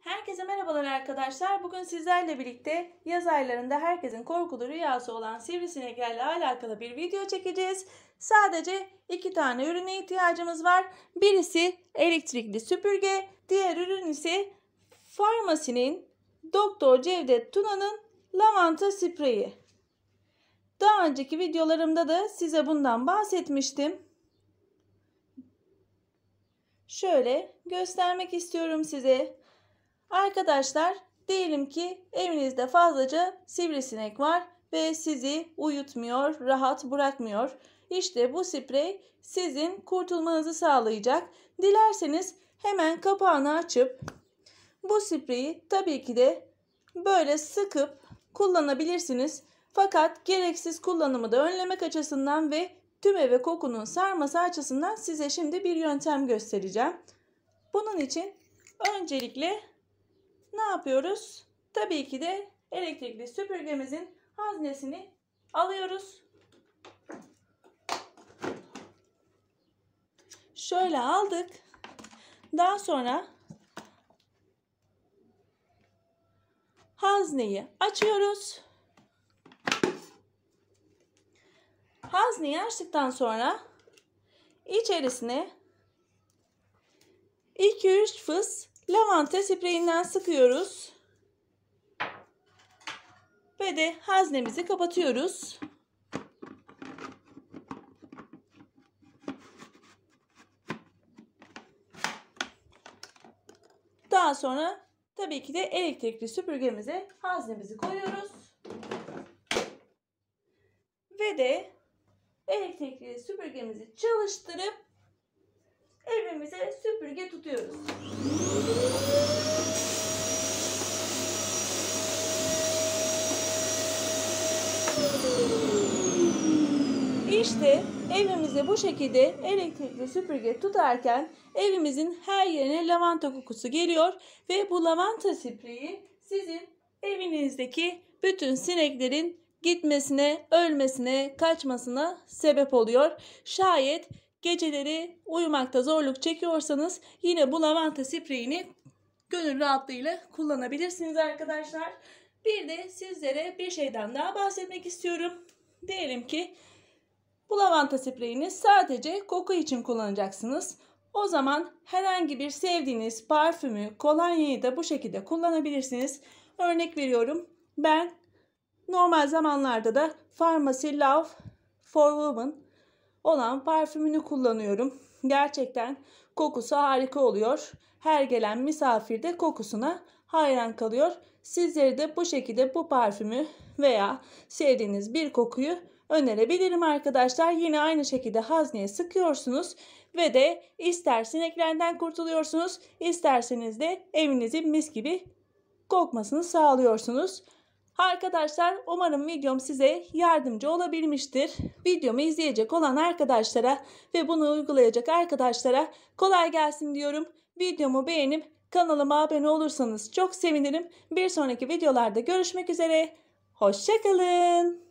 Herkese merhabalar arkadaşlar. Bugün sizlerle birlikte yaz aylarında herkesin korkulu rüyası olan sivrisineklerle alakalı bir video çekeceğiz. Sadece iki tane ürüne ihtiyacımız var. Birisi elektrikli süpürge, diğer ürün ise farmasinin Doktor Cevdet Tuna'nın lavanta spreyi. Daha önceki videolarımda da size bundan bahsetmiştim. Şöyle göstermek istiyorum size. Arkadaşlar diyelim ki evinizde fazlaca sivrisinek var ve sizi uyutmuyor, rahat bırakmıyor. İşte bu sprey sizin kurtulmanızı sağlayacak. Dilerseniz hemen kapağını açıp bu spreyi tabii ki de böyle sıkıp kullanabilirsiniz. Fakat gereksiz kullanımı da önlemek açısından ve tüm eve kokunun sarması açısından size şimdi bir yöntem göstereceğim. Bunun için öncelikle ne yapıyoruz? Tabii ki de elektrikli süpürgemizin haznesini alıyoruz. Şöyle aldık. Daha sonra hazneyi açıyoruz. Hazneyi açtıktan sonra içerisine 2-3 fıs Lavanta spreyinden sıkıyoruz. Ve de haznemizi kapatıyoruz. Daha sonra tabii ki de elektrikli süpürgemize haznemizi koyuyoruz. Ve de elektrikli süpürgemizi çalıştırıp Evimize süpürge tutuyoruz. İşte evimize bu şekilde elektrikli süpürge tutarken evimizin her yerine lavanta kokusu geliyor ve bu lavanta spreyi sizin evinizdeki bütün sineklerin gitmesine, ölmesine, kaçmasına sebep oluyor. Şayet Geceleri uyumakta zorluk çekiyorsanız yine bu lavanta spreyini gönül rahatlığıyla kullanabilirsiniz arkadaşlar. Bir de sizlere bir şeyden daha bahsetmek istiyorum. Diyelim ki bu lavanta spreyini sadece koku için kullanacaksınız. O zaman herhangi bir sevdiğiniz parfümü, kolonyayı da bu şekilde kullanabilirsiniz. Örnek veriyorum. Ben normal zamanlarda da Pharmacy Love for Women olan parfümünü kullanıyorum. Gerçekten kokusu harika oluyor. Her gelen misafir de kokusuna hayran kalıyor. Sizleri de bu şekilde bu parfümü veya sevdiğiniz bir kokuyu önerebilirim arkadaşlar. Yine aynı şekilde hazneye sıkıyorsunuz ve de ister sineklerden kurtuluyorsunuz isterseniz de evinizin mis gibi kokmasını sağlıyorsunuz. Arkadaşlar umarım videom size yardımcı olabilmiştir. Videomu izleyecek olan arkadaşlara ve bunu uygulayacak arkadaşlara kolay gelsin diyorum. Videomu beğenip kanalıma abone olursanız çok sevinirim. Bir sonraki videolarda görüşmek üzere. Hoşçakalın.